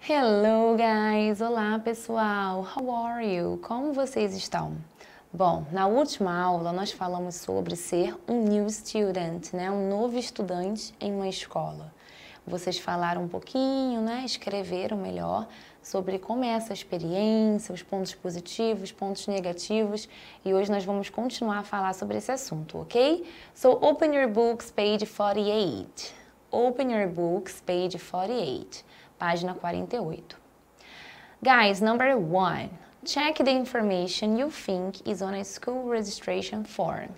Hello guys! Olá pessoal! How are you? Como vocês estão? Bom, na última aula nós falamos sobre ser um new student, né? um novo estudante em uma escola. Vocês falaram um pouquinho, né? escreveram melhor sobre como é essa experiência, os pontos positivos, pontos negativos, e hoje nós vamos continuar a falar sobre esse assunto, ok? So, open your books, page 48. Open your books, page 48, página 48. Guys, number one, check the information you think is on a school registration form.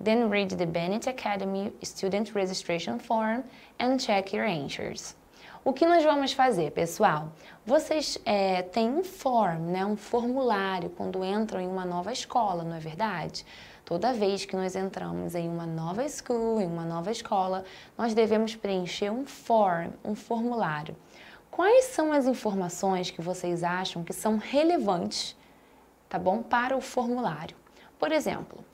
Then read the Bennett Academy Student Registration Form and check your answers. O que nós vamos fazer, pessoal? Vocês é, têm um form, né, um formulário quando entram em uma nova escola, não é verdade? Toda vez que nós entramos em uma nova school, em uma nova escola, nós devemos preencher um form, um formulário. Quais são as informações que vocês acham que são relevantes, tá bom, para o formulário? Por exemplo,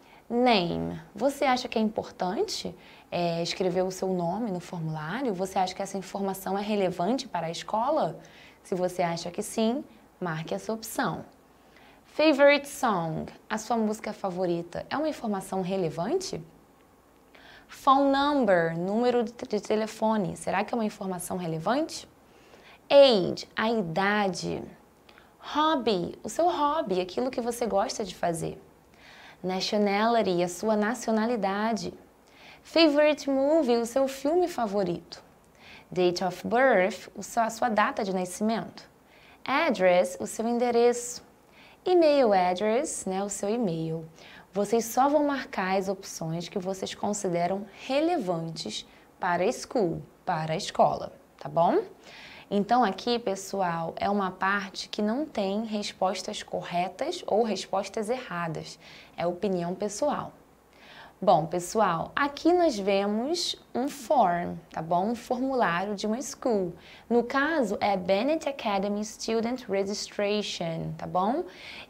Name. Você acha que é importante é, escrever o seu nome no formulário? Você acha que essa informação é relevante para a escola? Se você acha que sim, marque essa opção. Favorite song, a sua música favorita, é uma informação relevante? Phone number, número de telefone, será que é uma informação relevante? Age, a idade. Hobby, o seu hobby, aquilo que você gosta de fazer nationality, a sua nacionalidade. Favorite movie, o seu filme favorito. Date of birth, a sua data de nascimento. Address, o seu endereço. E-mail address, né, o seu e-mail. Vocês só vão marcar as opções que vocês consideram relevantes para a school, para a escola, tá bom? Então, aqui, pessoal, é uma parte que não tem respostas corretas ou respostas erradas. É opinião pessoal. Bom, pessoal, aqui nós vemos um form, tá bom? Um formulário de uma school. No caso, é Bennett Academy Student Registration, tá bom?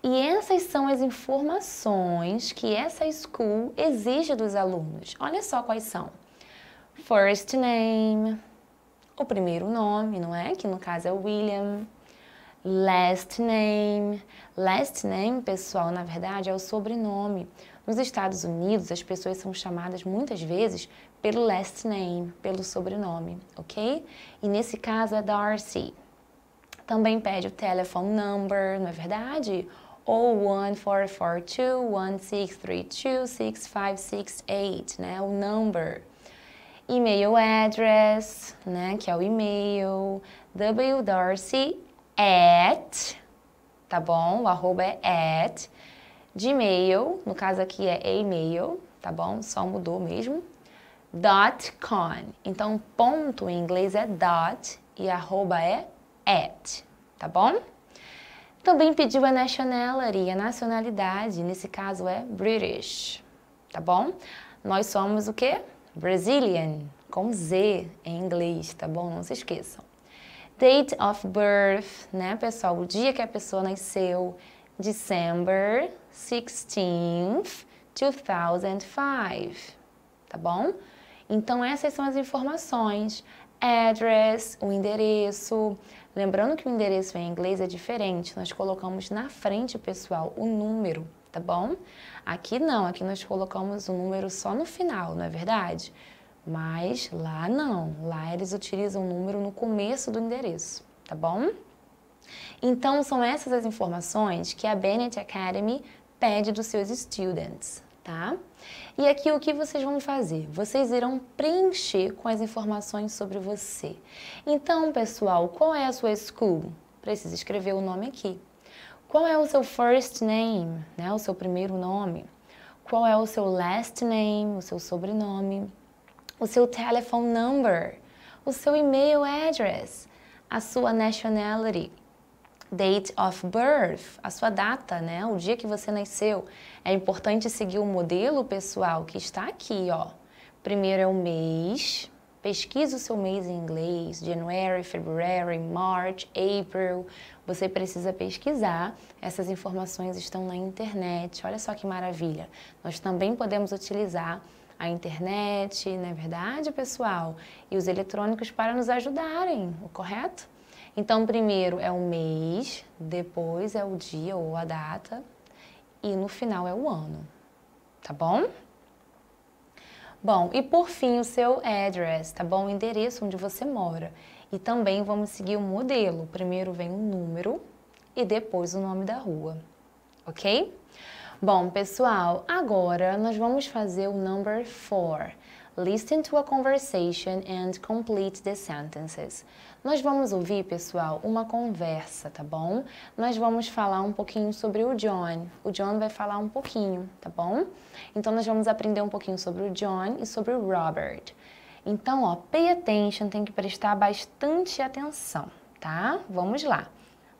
E essas são as informações que essa school exige dos alunos. Olha só quais são. First name, o primeiro nome, não é? Que no caso é William. Last name. Last name, pessoal, na verdade é o sobrenome. Nos Estados Unidos, as pessoas são chamadas muitas vezes pelo last name, pelo sobrenome, ok? E nesse caso é Darcy. Também pede o telephone number, não é verdade? Ou 1442 1632 6568, né? O number email address, né, que é o e-mail, wdarcy at, tá bom? O arroba é at, gmail, no caso aqui é e-mail, tá bom? Só mudou mesmo, dot com. Então, ponto em inglês é dot e arroba é at, tá bom? Também pediu a nationality, a nacionalidade, nesse caso é British, tá bom? Nós somos o quê? Brazilian, com Z em inglês, tá bom? Não se esqueçam. Date of birth, né, pessoal? O dia que a pessoa nasceu, December 16th, 2005, tá bom? Então, essas são as informações. Address, o endereço. Lembrando que o endereço em inglês é diferente, nós colocamos na frente, pessoal, o número tá bom? Aqui não, aqui nós colocamos um número só no final, não é verdade? Mas lá não, lá eles utilizam o número no começo do endereço, tá bom? Então são essas as informações que a Bennett Academy pede dos seus students, tá? E aqui o que vocês vão fazer? Vocês irão preencher com as informações sobre você. Então, pessoal, qual é a sua school? Precisa escrever o nome aqui. Qual é o seu first name, né? O seu primeiro nome? Qual é o seu last name, o seu sobrenome? O seu telephone number? O seu e-mail address? A sua nationality? date of birth, a sua data, né? O dia que você nasceu. É importante seguir o modelo pessoal que está aqui, ó. Primeiro é o mês, Pesquise o seu mês em inglês, January, February, March, April. Você precisa pesquisar. Essas informações estão na internet. Olha só que maravilha. Nós também podemos utilizar a internet, não é verdade, pessoal? E os eletrônicos para nos ajudarem, o correto? Então, primeiro é o mês, depois é o dia ou a data e no final é o ano. Tá bom? Bom, e por fim o seu address, tá bom? O endereço onde você mora. E também vamos seguir o modelo. Primeiro vem o número e depois o nome da rua, ok? Bom, pessoal, agora nós vamos fazer o number 4. Listen to a conversation and complete the sentences. Nós vamos ouvir, pessoal, uma conversa, tá bom? Nós vamos falar um pouquinho sobre o John. O John vai falar um pouquinho, tá bom? Então, nós vamos aprender um pouquinho sobre o John e sobre o Robert. Então, ó, pay attention, tem que prestar bastante atenção, tá? Vamos lá.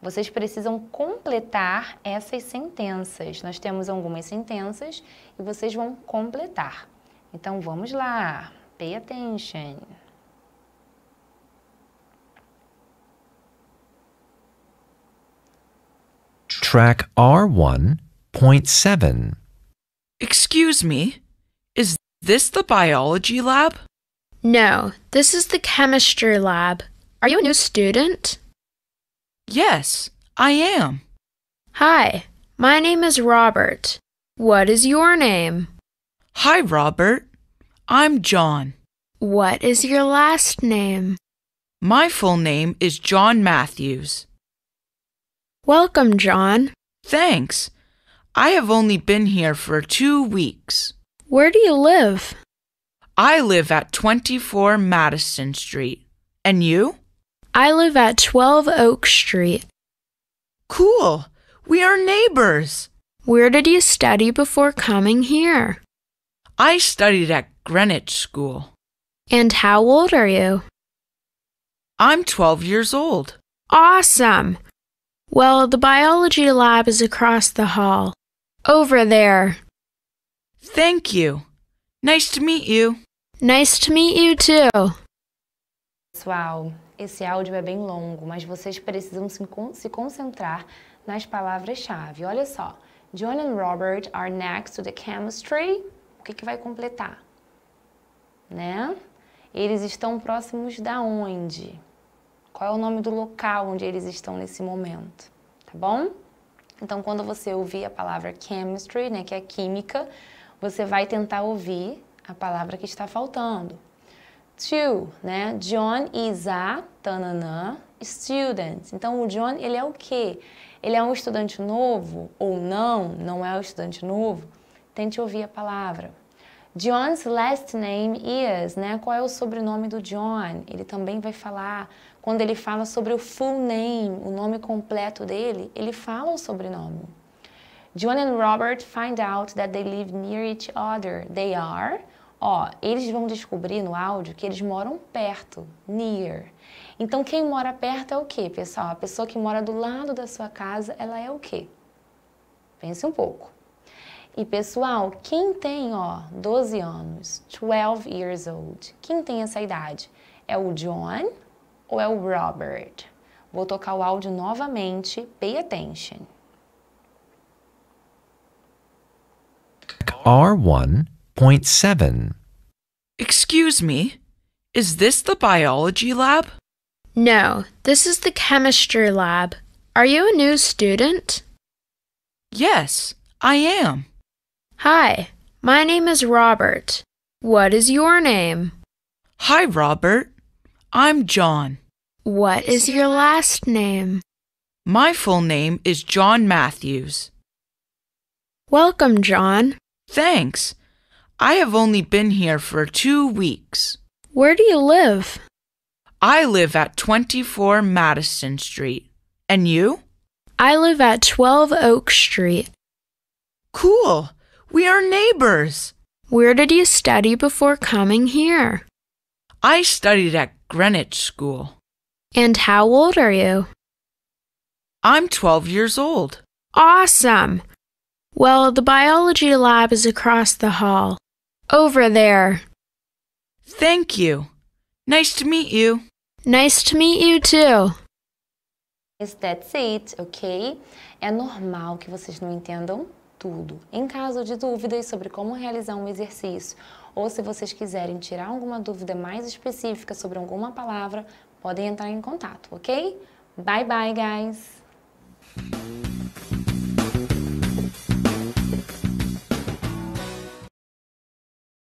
Vocês precisam completar essas sentenças. Nós temos algumas sentenças e vocês vão completar. Então vamos lá, pay attention. Track R1.7. Excuse me, is this the biology lab? No, this is the chemistry lab. Are you a new student? Yes, I am. Hi, my name is Robert. What is your name? Hi, Robert. I'm John. What is your last name? My full name is John Matthews. Welcome, John. Thanks. I have only been here for two weeks. Where do you live? I live at 24 Madison Street. And you? I live at 12 Oak Street. Cool. We are neighbors. Where did you study before coming here? I studied at Greenwich School. And how old are you? I'm 12 years old. Awesome! Well, the biology lab is across the hall. Over there. Thank you. Nice to meet you. Nice to meet you too. Pessoal, esse áudio é bem longo, mas vocês precisam se, con se concentrar nas palavras-chave. Olha só. John and Robert are next to the chemistry o que, que vai completar? Né? Eles estão próximos da onde? Qual é o nome do local onde eles estão nesse momento? Tá bom? Então, quando você ouvir a palavra chemistry, né, que é química, você vai tentar ouvir a palavra que está faltando. To, né? John is a tananã, student. Então, o John, ele é o quê? Ele é um estudante novo ou não? Não é um estudante novo? Tente ouvir a palavra. John's last name is, né? Qual é o sobrenome do John? Ele também vai falar. Quando ele fala sobre o full name, o nome completo dele, ele fala o sobrenome. John and Robert find out that they live near each other. They are. Ó, eles vão descobrir no áudio que eles moram perto, near. Então, quem mora perto é o quê, pessoal? A pessoa que mora do lado da sua casa, ela é o quê? Pense um pouco. E pessoal, quem tem, ó, 12 anos, 12 years old, quem tem essa idade? É o John ou é o Robert? Vou tocar o áudio novamente, pay attention. R1.7 Excuse me, is this the biology lab? No, this is the chemistry lab. Are you a new student? Yes, I am. Hi, my name is Robert. What is your name? Hi, Robert. I'm John. What is your last name? My full name is John Matthews. Welcome, John. Thanks. I have only been here for two weeks. Where do you live? I live at 24 Madison Street. And you? I live at 12 Oak Street. Cool. We are neighbors. Where did you study before coming here? I studied at Greenwich School. And how old are you? I'm 12 years old. Awesome! Well, the biology lab is across the hall. Over there. Thank you. Nice to meet you. Nice to meet you too. Yes, that's it, ok? É normal que vocês não entendam tudo. Em caso de dúvidas sobre como realizar um exercício ou se vocês quiserem tirar alguma dúvida mais específica sobre alguma palavra, podem entrar em contato, ok? Bye bye, guys!